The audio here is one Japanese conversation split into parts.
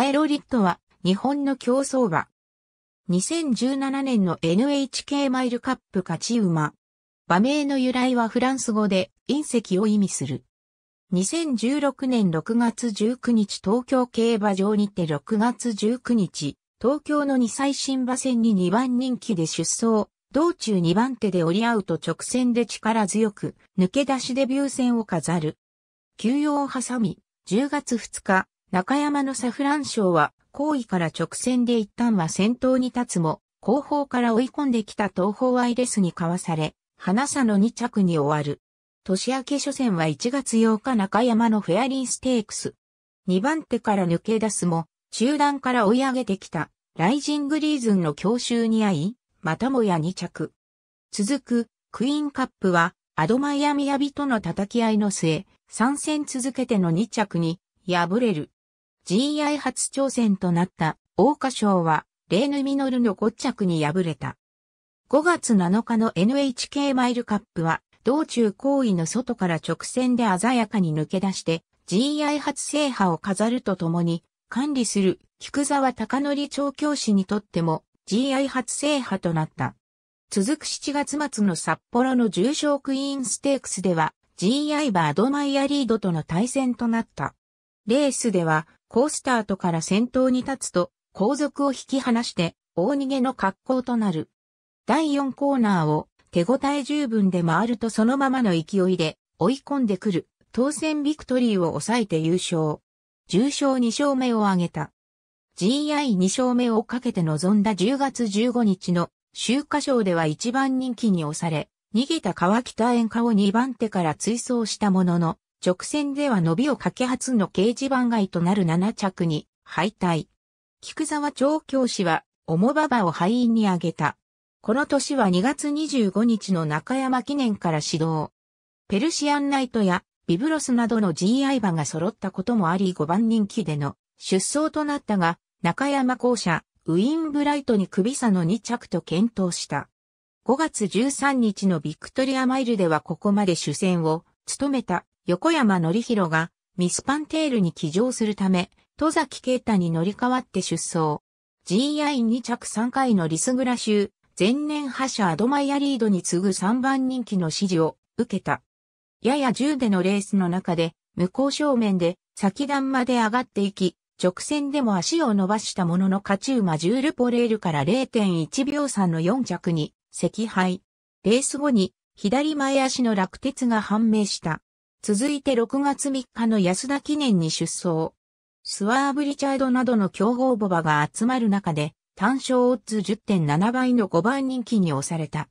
アエロリットは日本の競争馬。2017年の NHK マイルカップ勝ち馬。馬名の由来はフランス語で隕石を意味する。2016年6月19日東京競馬場にて6月19日、東京の2歳新馬戦に2番人気で出走。道中2番手で折り合うと直線で力強く、抜け出しデビュー戦を飾る。休養を挟み、10月2日、中山のサフラン賞は、後位から直線で一旦は先頭に立つも、後方から追い込んできた東方アイレスにかわされ、花佐の2着に終わる。年明け初戦は1月8日中山のフェアリンステークス。2番手から抜け出すも、中段から追い上げてきた、ライジングリーズンの強襲に遭い、またもや2着。続く、クイーンカップは、アドマイアミヤビとの叩き合いの末、3戦続けての2着に、敗れる。GI 初挑戦となった桜花賞は、レーヌ・ミノルの5着に敗れた。5月7日の NHK マイルカップは、道中行為の外から直線で鮮やかに抜け出して、GI 初制覇を飾るとともに、管理する菊沢隆則調教師にとっても GI 初制覇となった。続く7月末の札幌の重賞クイーンステークスでは GI バードマイヤリードとの対戦となった。レースでは、ースタートから先頭に立つと、後続を引き離して、大逃げの格好となる。第4コーナーを手応え十分で回るとそのままの勢いで追い込んでくる当選ビクトリーを抑えて優勝。重賞2勝目を挙げた。GI2 勝目をかけて臨んだ10月15日の秋華賞では一番人気に押され、逃げた川北園顔を2番手から追走したものの、直線では伸びをかけ初の掲示板外となる7着に敗退。菊沢調教師は、重馬場を敗因に挙げた。この年は2月25日の中山記念から始動。ペルシアンナイトやビブロスなどの GI 馬が揃ったこともあり5番人気での出走となったが、中山校舎、ウィンブライトに首差の2着と検討した。5月13日のビクトリアマイルではここまで主戦を務めた。横山則弘がミスパンテールに騎乗するため、戸崎啓太に乗り換わって出走。GI2 着3回のリスグラ州、前年覇者アドマイアリードに次ぐ3番人気の指示を受けた。やや10でのレースの中で、向こう正面で先段まで上がっていき、直線でも足を伸ばしたものの勝ち馬ジュールポレールから0.1秒差の4着に、赤敗。レース後に左前足の落鉄が判明した。続いて6月3日の安田記念に出走。スワーブリチャードなどの競合馬場が集まる中で、単勝オッズ10.7倍の5番人気に押された。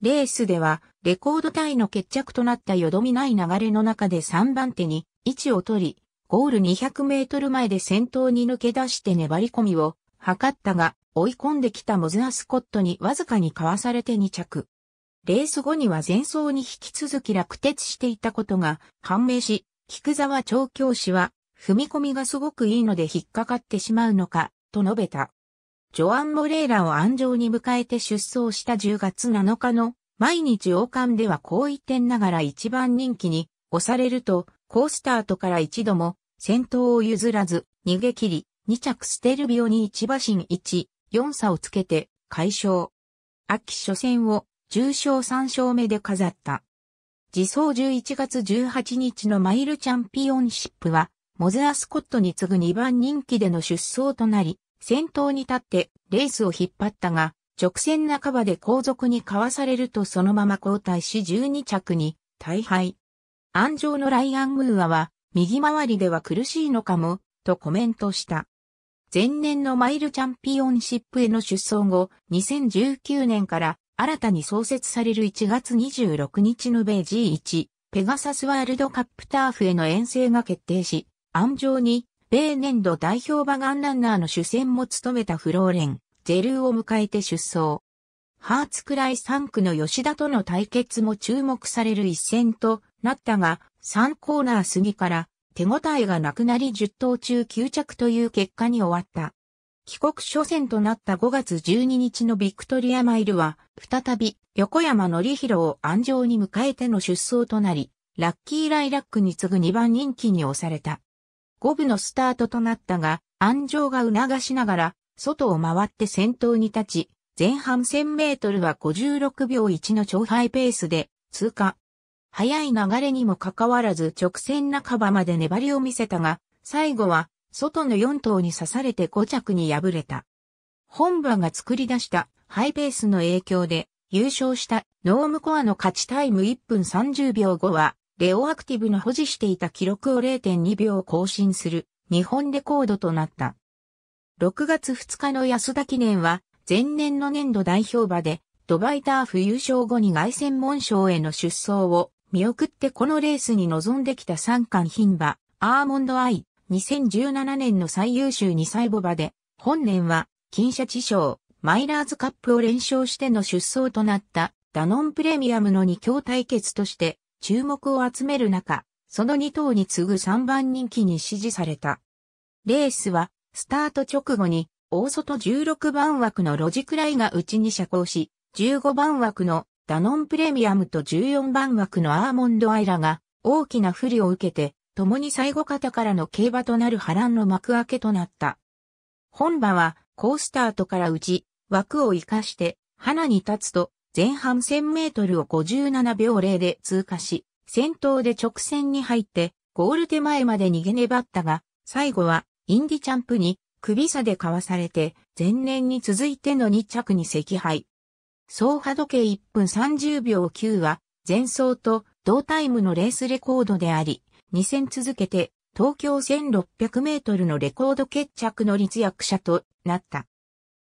レースでは、レコードタイの決着となったよどみない流れの中で3番手に位置を取り、ゴール200メートル前で先頭に抜け出して粘り込みを図ったが、追い込んできたモズアスコットにわずかにかわされて2着。レース後には前走に引き続き落鉄していたことが判明し、菊沢調教師は、踏み込みがすごくいいので引っかかってしまうのか、と述べた。ジョアン・モレーラを安城に迎えて出走した10月7日の毎日王冠では好一点ながら一番人気に押されると、ースタートから一度も先頭を譲らず逃げ切り、2着ステルビオに1馬身1、4差をつけて解消。秋初戦を重賞3勝目で飾った。自走11月18日のマイルチャンピオンシップは、モズアスコットに次ぐ2番人気での出走となり、先頭に立ってレースを引っ張ったが、直線半ばで後続にかわされるとそのまま交代し12着に大敗。安城のライアン・ムーアは、右回りでは苦しいのかも、とコメントした。前年のマイルチャンピオンシップへの出走後、2019年から新たに創設される1月26日の米 G1 ペガサスワールドカップターフへの遠征が決定し、安城に米年度代表馬ガンランナーの主戦も務めたフローレン、ゼルーを迎えて出走。ハーツクライ3区の吉田との対決も注目される一戦となったが、3コーナー過ぎから手応えがなくなり10頭中9着という結果に終わった。帰国初戦となった5月12日のビクトリアマイルは、再び横山ひろを安城に迎えての出走となり、ラッキーライラックに次ぐ2番人気に押された。五部のスタートとなったが、安城が促しながら、外を回って先頭に立ち、前半1000メートルは56秒1の超ハイペースで通過。早い流れにもかかわらず直線半ばまで粘りを見せたが、最後は外の4頭に刺されて5着に敗れた。本場が作り出したハイペースの影響で優勝したノームコアの勝ちタイム1分30秒後は、レオアクティブの保持していた記録を0.2秒更新する日本レコードとなった。6月2日の安田記念は、前年の年度代表馬で、ドバイターフ優勝後に外戦門賞への出走を見送ってこのレースに臨んできた三冠牝馬、アーモンドアイ、2017年の最優秀2歳母馬で、本年は、金シャチ賞、マイラーズカップを連勝しての出走となった、ダノンプレミアムの2強対決として、注目を集める中、その2頭に次ぐ3番人気に支持された。レースは、スタート直後に、大外16番枠のロジクライが内に射光し、15番枠のダノンプレミアムと14番枠のアーモンドアイラが大きな不利を受けて共に最後方からの競馬となる波乱の幕開けとなった。本馬は、ースタートから打ち、枠を活かして、花に立つと、前半1000メートルを57秒0で通過し、先頭で直線に入って、ゴール手前まで逃げ粘ったが、最後は、インディチャンプに、首差でかわされて、前年に続いての2着に惜敗。総波時計1分30秒9は、前走と同タイムのレースレコードであり、2戦続けて東京1600メートルのレコード決着の立役者となった。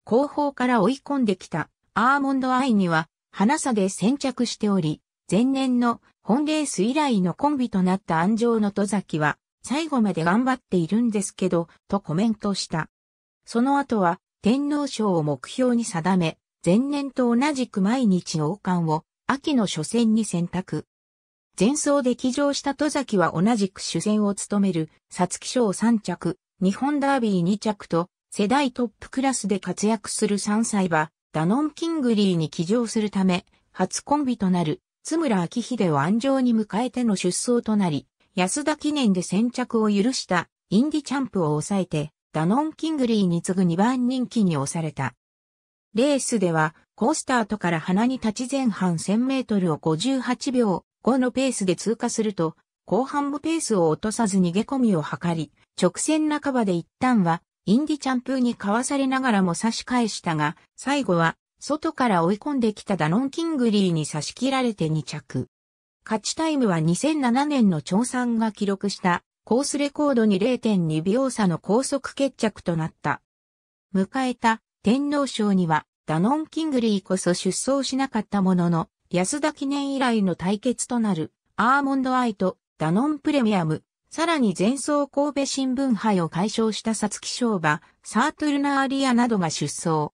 後方から追い込んできたアーモンドアイには花差で先着しており、前年の本レース以来のコンビとなった安城の戸崎は最後まで頑張っているんですけど、とコメントした。その後は天皇賞を目標に定め、前年と同じく毎日王冠を秋の初戦に選択。前走で騎乗した戸崎は同じく主戦を務める、皐月賞3着、日本ダービー2着と、世代トップクラスで活躍する3歳馬、ダノン・キングリーに騎乗するため、初コンビとなる、津村明秀を安城に迎えての出走となり、安田記念で先着を許したインディチャンプを抑えて、ダノン・キングリーに次ぐ2番人気に押された。レースでは、コースタートから鼻に立ち前半1000メートルを58秒、後のペースで通過すると、後半もペースを落とさず逃げ込みを図り、直線半ばで一旦は、インディチャンプーにかわされながらも差し返したが、最後は、外から追い込んできたダノン・キングリーに差し切られて2着。勝ちタイムは2007年の長さんが記録したコースレコードに0.2秒差の高速決着となった。迎えた天皇賞にはダノン・キングリーこそ出走しなかったものの安田記念以来の対決となる、アーモンドアイとダノンプレミアム、さらに前走神戸新聞杯を解消したサツキ賞馬、サートゥルナーリアなどが出走。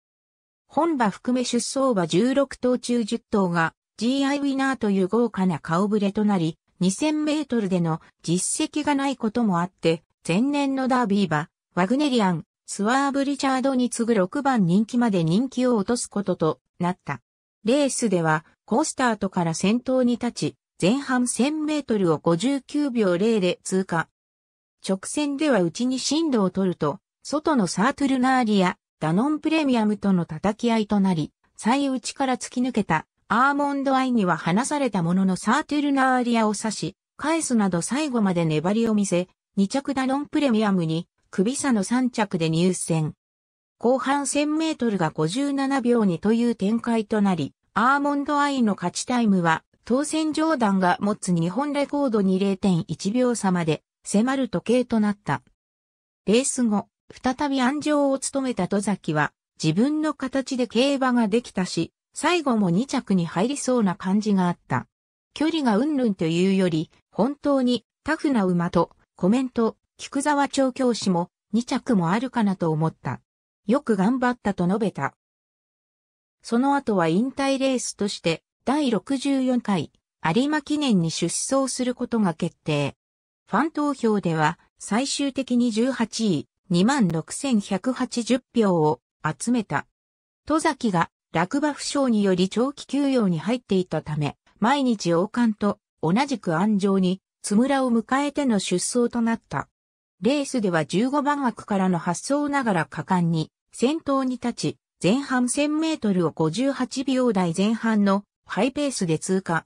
本馬含め出走馬16頭中10頭が GI ウィナーという豪華な顔ぶれとなり、2000メートルでの実績がないこともあって、前年のダービー馬、ワグネリアン、スワーブ・リチャードに次ぐ6番人気まで人気を落とすこととなった。レースでは、コースタートから先頭に立ち、前半1000メートルを59秒0で通過。直線では内に進路を取ると、外のサートルナーリア、ダノンプレミアムとの叩き合いとなり、最内から突き抜けたアーモンドアイには離されたもののサートルナーリアを刺し、返すなど最後まで粘りを見せ、2着ダノンプレミアムに、首差の3着で入選。後半1000メートルが57秒にという展開となり、アーモンドアイの勝ちタイムは、当選冗談が持つ日本レコードに0.1秒差まで迫る時計となった。レース後、再び安城を務めた戸崎は、自分の形で競馬ができたし、最後も2着に入りそうな感じがあった。距離がうんぬんというより、本当にタフな馬と、コメント、菊沢調教師も、2着もあるかなと思った。よく頑張ったと述べた。その後は引退レースとして、第64回、有馬記念に出走することが決定。ファン投票では、最終的に18位、26,180票を集めた。戸崎が落馬負傷により長期休養に入っていたため、毎日王冠と同じく安城に、津村を迎えての出走となった。レースでは15番枠からの発走ながら果敢に先頭に立ち、前半1000メートルを58秒台前半のハイペースで通過。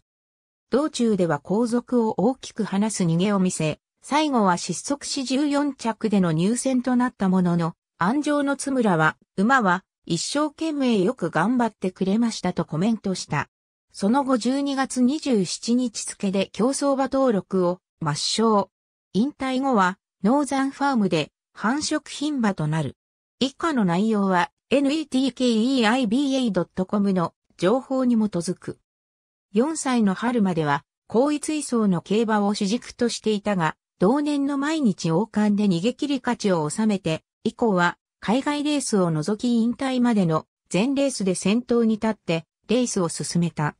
道中では後続を大きく離す逃げを見せ、最後は失速し14着での入選となったものの、安城の津村は、馬は一生懸命よく頑張ってくれましたとコメントした。その後12月27日付で競走馬登録を抹消。引退後はノーザンファームで繁殖牝馬となる。以下の内容は netkeiba.com の情報に基づく。4歳の春までは、高位追走の競馬を主軸としていたが、同年の毎日王冠で逃げ切り勝ちを収めて、以降は海外レースを除き引退までの全レースで先頭に立ってレースを進めた。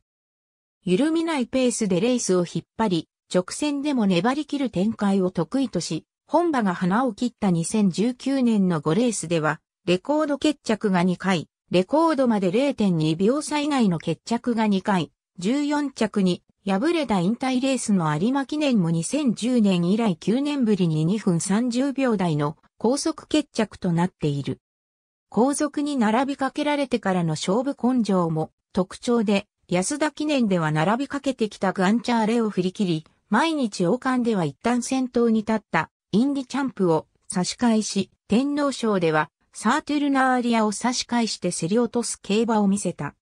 緩みないペースでレースを引っ張り、直線でも粘り切る展開を得意とし、本場が花を切った2019年の5レースでは、レコード決着が2回、レコードまで0.2秒差以内の決着が2回、14着に敗れた引退レースの有馬記念も2010年以来9年ぶりに2分30秒台の高速決着となっている。後続に並びかけられてからの勝負根性も特徴で、安田記念では並びかけてきたガンチャーレを振り切り、毎日王冠では一旦先頭に立ったインディチャンプを差し返し、天皇賞ではサーテルナーリアを差し返して競り落とす競馬を見せた。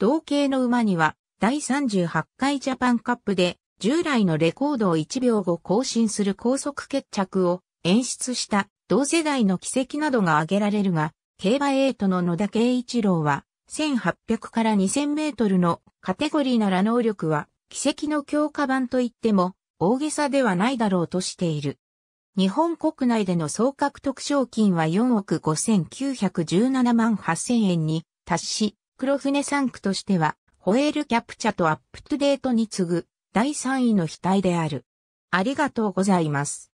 同型の馬には、第38回ジャパンカップで、従来のレコードを1秒後更新する高速決着を演出した同世代の奇跡などが挙げられるが、競馬エイトの野田圭一郎は、1800から2000メートルのカテゴリーなら能力は、奇跡の強化版といっても、大げさではないだろうとしている。日本国内での総獲得賞金は4億5917万8000円に達し、黒船産区としては、ホエールキャプチャとアップトゥデートに次ぐ第3位の額である。ありがとうございます。